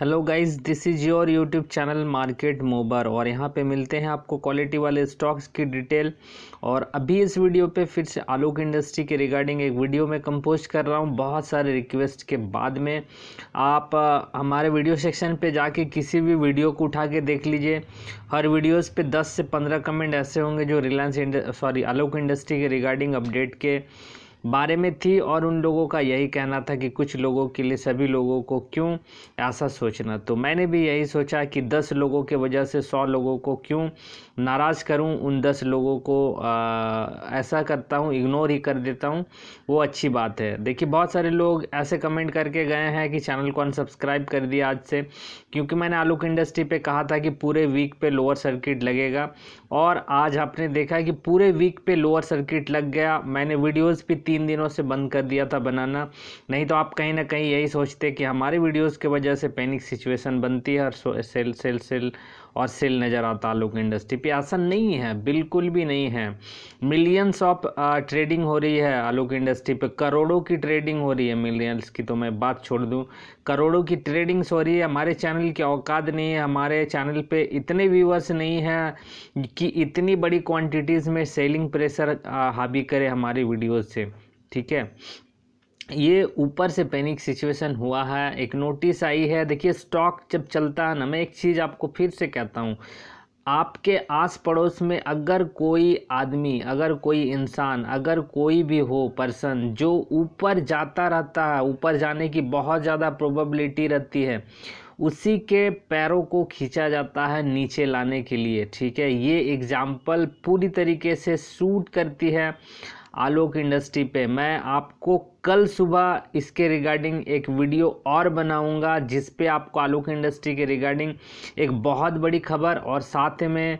hello guys this is your YouTube channel market मोबर और यहाँ पे मिलते हैं आपको क्वालिटी वाले स्टॉक्स की डिटेल और अभी इस वीडियो पे फिर से आलोक इंडस्ट्री के रिगार्डिंग एक वीडियो में कंपोज कर रहा हूँ बहुत सारे रिक्वेस्ट के बाद में आप हमारे वीडियो सेक्शन पे जाके किसी भी वीडियो को उठा के देख लीजिए हर वीडियोज़ पर दस से पंद्रह कमेंट ऐसे होंगे जो रिलायंस सॉरी आलोक इंडस्ट्री के रिगार्डिंग अपडेट के बारे में थी और उन लोगों का यही कहना था कि कुछ लोगों के लिए सभी लोगों को क्यों ऐसा सोचना तो मैंने भी यही सोचा कि दस लोगों के वजह से सौ लोगों को क्यों नाराज़ करूं उन दस लोगों को आ, ऐसा करता हूं इग्नोर ही कर देता हूं वो अच्छी बात है देखिए बहुत सारे लोग ऐसे कमेंट करके गए हैं कि चैनल को अनसब्सक्राइब कर दिया आज से क्योंकि मैंने आलोक इंडस्ट्री पर कहा था कि पूरे वीक पे लोअर सर्किट लगेगा और आज आपने देखा कि पूरे वीक पे लोअर सर्किट लग गया मैंने वीडियोज़ भी तीन दिनों से बंद कर दिया था बनाना नहीं तो आप कहीं ना कहीं यही सोचते कि हमारे वीडियोस के वजह से पैनिक सिचुएशन बनती है और सेल सेल सेल और सेल नज़र आता लोक इंडस्ट्री पे ऐसा नहीं है बिल्कुल भी नहीं है मिलियंस ऑफ ट्रेडिंग हो रही है आलोक इंडस्ट्री पे करोड़ों की ट्रेडिंग हो रही है मिलियंस की तो मैं बात छोड़ दूँ करोड़ों की ट्रेडिंग्स हो रही है हमारे चैनल की औकात नहीं है हमारे चैनल पे इतने व्यूवर्स नहीं हैं कि इतनी बड़ी क्वांटिटीज़ में सेलिंग प्रेशर हावी करे हमारी वीडियोज़ से ठीक है ये ऊपर से पैनिक सिचुएशन हुआ है एक नोटिस आई है देखिए स्टॉक जब चलता है ना मैं एक चीज़ आपको फिर से कहता हूँ आपके आस पड़ोस में अगर कोई आदमी अगर कोई इंसान अगर कोई भी हो पर्सन जो ऊपर जाता रहता है ऊपर जाने की बहुत ज़्यादा प्रोबेबिलिटी रहती है उसी के पैरों को खींचा जाता है नीचे लाने के लिए ठीक है ये एग्ज़ाम्पल पूरी तरीके से सूट करती है आलोक इंडस्ट्री पे मैं आपको कल सुबह इसके रिगार्डिंग एक वीडियो और बनाऊंगा जिस पे आपको आलोक इंडस्ट्री के रिगार्डिंग एक बहुत बड़ी खबर और साथ में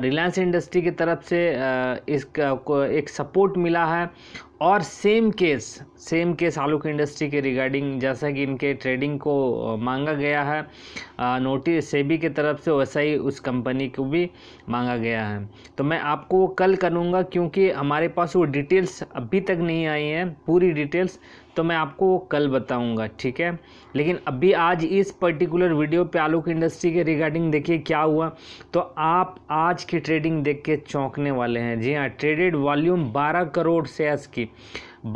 रिलायंस इंडस्ट्री की तरफ से इस एक सपोर्ट मिला है और सेम केस सेम केस आलू की इंडस्ट्री के रिगार्डिंग जैसा कि इनके ट्रेडिंग को मांगा गया है नोटिस सेबी के तरफ से वैसा ही उस कंपनी को भी मांगा गया है तो मैं आपको कल करूँगा क्योंकि हमारे पास वो डिटेल्स अभी तक नहीं आई हैं पूरी डिटेल्स तो मैं आपको कल बताऊंगा ठीक है लेकिन अभी आज इस पर्टिकुलर वीडियो पे आलू की इंडस्ट्री के रिगार्डिंग देखिए क्या हुआ तो आप आज की ट्रेडिंग देख के चौंकने वाले हैं जी हाँ ट्रेडेड वॉल्यूम 12 करोड़ शेयर्स की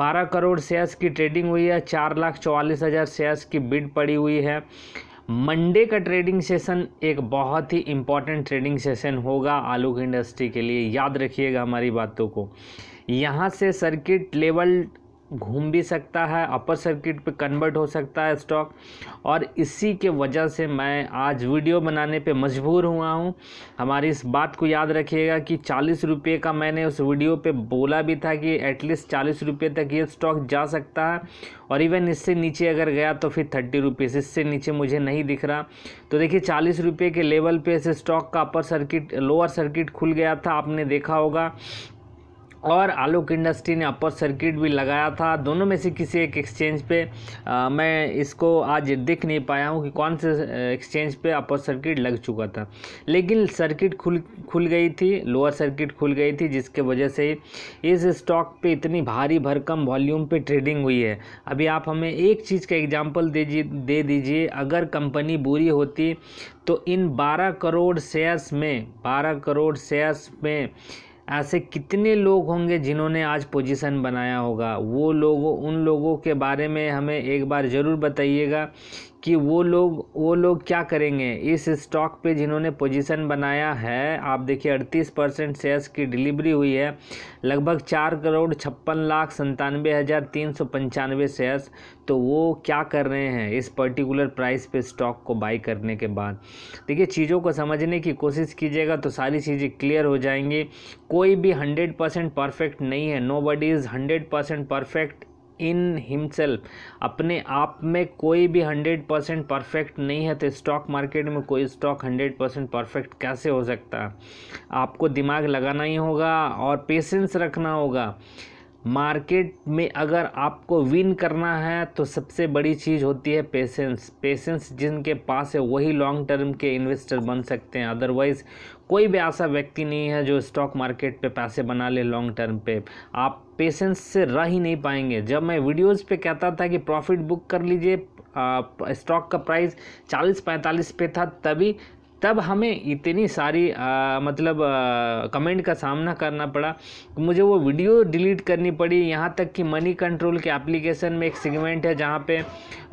12 करोड़ शेयर्स की ट्रेडिंग हुई है चार लाख चौवालीस हज़ार शेयर्स की बिड पड़ी हुई है मंडे का ट्रेडिंग सेशन एक बहुत ही इम्पॉर्टेंट ट्रेडिंग सेशन होगा आलू की इंडस्ट्री के लिए याद रखिएगा हमारी बातों को यहाँ से सर्किट लेवल घूम भी सकता है अपर सर्किट पे कन्वर्ट हो सकता है स्टॉक और इसी के वजह से मैं आज वीडियो बनाने पे मजबूर हुआ हूँ हमारी इस बात को याद रखिएगा कि चालीस रुपये का मैंने उस वीडियो पे बोला भी था कि एटलीस्ट चालीस रुपये तक ये स्टॉक जा सकता है और इवन इससे नीचे अगर गया तो फिर थर्टी रुपीज़ इससे नीचे मुझे नहीं दिख रहा तो देखिए चालीस रुपये के लेवल पर इस स्टॉक का अपर सर्किट लोअर सर्किट खुल गया था आपने देखा होगा और आलोक इंडस्ट्री ने अपर सर्किट भी लगाया था दोनों में से किसी एक एक्सचेंज पे आ, मैं इसको आज देख नहीं पाया हूँ कि कौन से एक्सचेंज पे अपर सर्किट लग चुका था लेकिन सर्किट खुल खुल गई थी लोअर सर्किट खुल गई थी जिसके वजह से इस स्टॉक पे इतनी भारी भरकम वॉल्यूम पे ट्रेडिंग हुई है अभी आप हमें एक चीज़ का एग्जाम्पल दे दीजिए अगर कंपनी बुरी होती तो इन 12 करोड़ शेयर्स में 12 करोड़ शेयर्स में ऐसे कितने लोग होंगे जिन्होंने आज पोजीशन बनाया होगा वो लोगों उन लोगों के बारे में हमें एक बार ज़रूर बताइएगा कि वो लोग वो लोग क्या करेंगे इस स्टॉक पे जिन्होंने पोजीशन बनाया है आप देखिए अड़तीस परसेंट शेयर्स की डिलीवरी हुई है लगभग चार करोड़ छप्पन लाख संतानवे हज़ार तीन सौ पंचानवे शेयर्स तो वो क्या कर रहे हैं इस पर्टिकुलर प्राइस पे स्टॉक को बाई करने के बाद देखिए चीज़ों को समझने की कोशिश कीजिएगा तो सारी चीज़ें क्लियर हो जाएंगी कोई भी हंड्रेड परसेंट परफेक्ट नहीं है nobody is hundred percent perfect in himself अपने आप में कोई भी हंड्रेड परसेंट परफेक्ट नहीं है तो स्टॉक मार्केट में कोई स्टॉक हंड्रेड परसेंट परफेक्ट कैसे हो सकता है आपको दिमाग लगाना ही होगा और पेशेंस रखना होगा मार्केट में अगर आपको विन करना है तो सबसे बड़ी चीज़ होती है पेशेंस पेशेंस जिनके पास है वही लॉन्ग टर्म के इन्वेस्टर बन सकते हैं अदरवाइज़ कोई भी ऐसा व्यक्ति नहीं है जो स्टॉक मार्केट पे पैसे बना ले लॉन्ग टर्म पे आप पेशेंस से रह ही नहीं पाएंगे जब मैं वीडियोस पे कहता था कि प्रॉफिट बुक कर लीजिए स्टॉक का प्राइस चालीस पैंतालीस पे था तभी तब हमें इतनी सारी आ, मतलब आ, कमेंट का सामना करना पड़ा मुझे वो वीडियो डिलीट करनी पड़ी यहाँ तक कि मनी कंट्रोल के एप्लीकेशन में एक सेगमेंट है जहाँ पे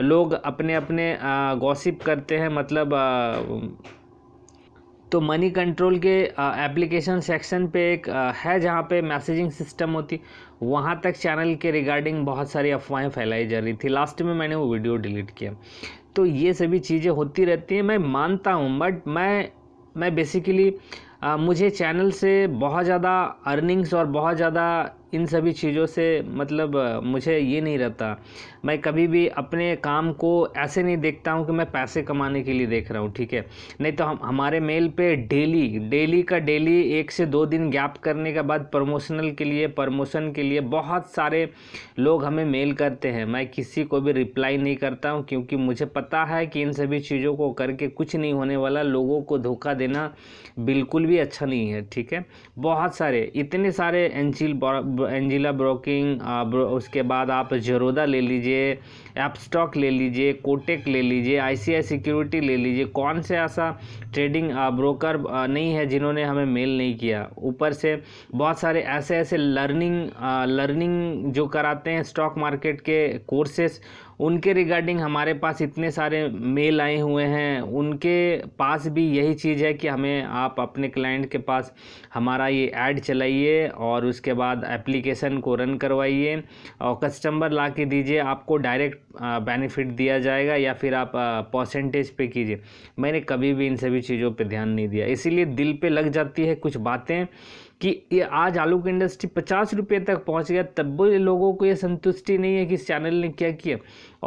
लोग अपने अपने गॉसिप करते हैं मतलब आ, तो मनी कंट्रोल के एप्लीकेशन सेक्शन पे एक आ, है जहाँ पे मैसेजिंग सिस्टम होती वहाँ तक चैनल के रिगार्डिंग बहुत सारी अफवाहें फैलाई जा रही थी लास्ट में मैंने वो वीडियो डिलीट किया तो ये सभी चीज़ें होती रहती हैं मैं मानता हूँ बट मैं मैं बेसिकली मुझे चैनल से बहुत ज़्यादा अर्निंग्स और बहुत ज़्यादा इन सभी चीज़ों से मतलब मुझे ये नहीं रहता मैं कभी भी अपने काम को ऐसे नहीं देखता हूँ कि मैं पैसे कमाने के लिए देख रहा हूँ ठीक है नहीं तो हम हमारे मेल पे डेली डेली का डेली एक से दो दिन गैप करने के बाद प्रमोशनल के लिए प्रमोशन के लिए बहुत सारे लोग हमें मेल करते हैं मैं किसी को भी रिप्लाई नहीं करता हूँ क्योंकि मुझे पता है कि इन सभी चीज़ों को करके कुछ नहीं होने वाला लोगों को धोखा देना बिल्कुल भी अच्छा नहीं है ठीक है बहुत सारे इतने सारे एनजील एंजिला ब्रोकिंग ब्रो, उसके बाद आप जरोदा ले लीजिए एपस्टॉक ले लीजिए कोटेक ले लीजिए आईसीआई सिक्योरिटी ले लीजिए कौन से ऐसा ट्रेडिंग ब्रोकर नहीं है जिन्होंने हमें मेल नहीं किया ऊपर से बहुत सारे ऐसे ऐसे लर्निंग लर्निंग जो कराते हैं स्टॉक मार्केट के कोर्सेस उनके रिगार्डिंग हमारे पास इतने सारे मेल आए हुए हैं उनके पास भी यही चीज़ है कि हमें आप अपने क्लाइंट के पास हमारा ये ऐड चलाइए और उसके बाद एप्लीकेशन को रन करवाइए और कस्टमर ला के दीजिए आपको डायरेक्ट बेनिफिट दिया जाएगा या फिर आप परसेंटेज पे कीजिए मैंने कभी भी इन सभी चीज़ों पे ध्यान नहीं दिया इसीलिए दिल पे लग जाती है कुछ बातें कि ये आज आलू की इंडस्ट्री पचास रुपये तक पहुंच गया तब भी लोगों को ये संतुष्टि नहीं है कि इस चैनल ने क्या किया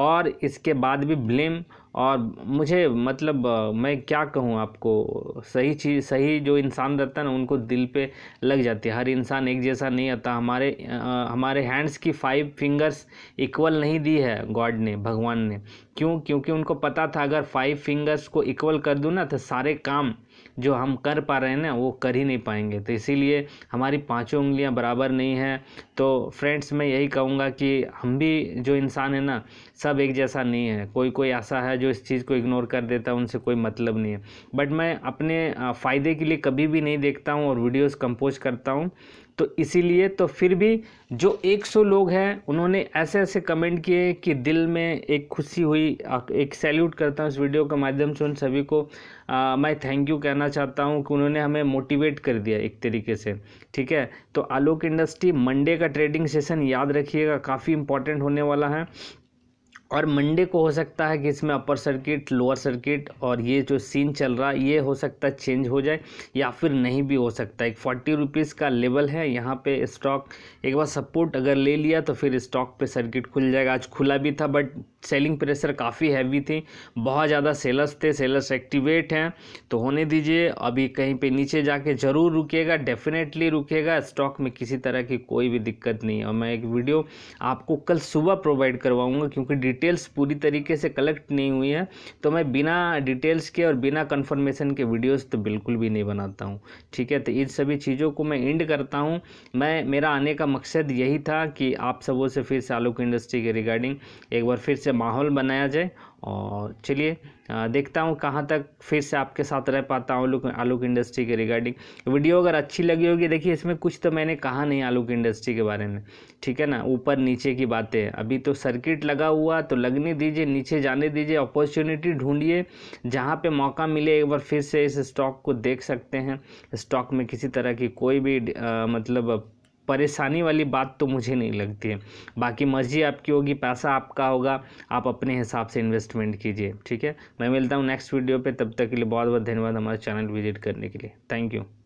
और इसके बाद भी ब्लेम और मुझे मतलब मैं क्या कहूँ आपको सही चीज़ सही जो इंसान रहता है ना उनको दिल पे लग जाती है हर इंसान एक जैसा नहीं आता हमारे आ, हमारे हैंड्स की फाइव फिंगर्स इक्वल नहीं दी है गॉड ने भगवान ने क्यों क्योंकि उनको पता था अगर फाइव फिंगर्स को इक्वल कर दूँ ना तो सारे काम जो हम कर पा रहे हैं ना वो कर ही नहीं पाएंगे तो इसीलिए हमारी पाँचों उंगलियां बराबर नहीं हैं तो फ्रेंड्स मैं यही कहूँगा कि हम भी जो इंसान है ना सब एक जैसा नहीं है कोई कोई ऐसा है जो इस चीज़ को इग्नोर कर देता है उनसे कोई मतलब नहीं है बट मैं अपने फ़ायदे के लिए कभी भी नहीं देखता हूँ और वीडियोज़ कंपोज करता हूँ तो इसीलिए तो फिर भी जो 100 लोग हैं उन्होंने ऐसे ऐसे कमेंट किए कि दिल में एक खुशी हुई एक सैल्यूट करता हूँ इस वीडियो के माध्यम से उन सभी को आ, मैं थैंक यू कहना चाहता हूँ कि उन्होंने हमें मोटिवेट कर दिया एक तरीके से ठीक है तो आलोक इंडस्ट्री मंडे का ट्रेडिंग सेशन याद रखिएगा काफ़ी इंपॉर्टेंट होने वाला है और मंडे को हो सकता है कि इसमें अपर सर्किट लोअर सर्किट और ये जो सीन चल रहा है ये हो सकता है चेंज हो जाए या फिर नहीं भी हो सकता एक फोर्टी रुपीज़ का लेवल है यहाँ पे स्टॉक एक बार सपोर्ट अगर ले लिया तो फिर स्टॉक पे सर्किट खुल जाएगा आज खुला भी था बट सेलिंग प्रेशर काफ़ी हैवी थी बहुत ज़्यादा सेलर्स थे सेलर्स एक्टिवेट हैं तो होने दीजिए अभी कहीं पर नीचे जाके ज़रूर रुकेगा डेफिनेटली रुकेगा स्टॉक में किसी तरह की कोई भी दिक्कत नहीं है और मैं एक वीडियो आपको कल सुबह प्रोवाइड करवाऊँगा क्योंकि डिटेल्स पूरी तरीके से कलेक्ट नहीं हुई है तो मैं बिना डिटेल्स के और बिना कन्फर्मेशन के वीडियोस तो बिल्कुल भी नहीं बनाता हूँ ठीक है तो इन सभी चीज़ों को मैं एंड करता हूँ मैं मेरा आने का मकसद यही था कि आप सबों से फिर से आलोक की इंडस्ट्री के रिगार्डिंग एक बार फिर से माहौल बनाया जाए और चलिए देखता हूँ कहाँ तक फिर से आपके साथ रह पाता हूँ आलू आलू की इंडस्ट्री के रिगार्डिंग वीडियो अगर अच्छी लगी होगी देखिए इसमें कुछ तो मैंने कहा नहीं आलू की इंडस्ट्री के बारे में ठीक है ना ऊपर नीचे की बातें अभी तो सर्किट लगा हुआ तो लगने दीजिए नीचे जाने दीजिए अपॉर्चुनिटी ढूंढिए जहाँ पर मौका मिले एक बार फिर से इस स्टॉक को देख सकते हैं स्टॉक में किसी तरह की कोई भी आ, मतलब परेशानी वाली बात तो मुझे नहीं लगती है बाकी मर्जी आपकी होगी पैसा आपका होगा आप अपने हिसाब से इन्वेस्टमेंट कीजिए ठीक है मैं मिलता हूँ नेक्स्ट वीडियो पर तब तक के लिए बहुत बहुत धन्यवाद हमारे चैनल विजिट करने के लिए थैंक यू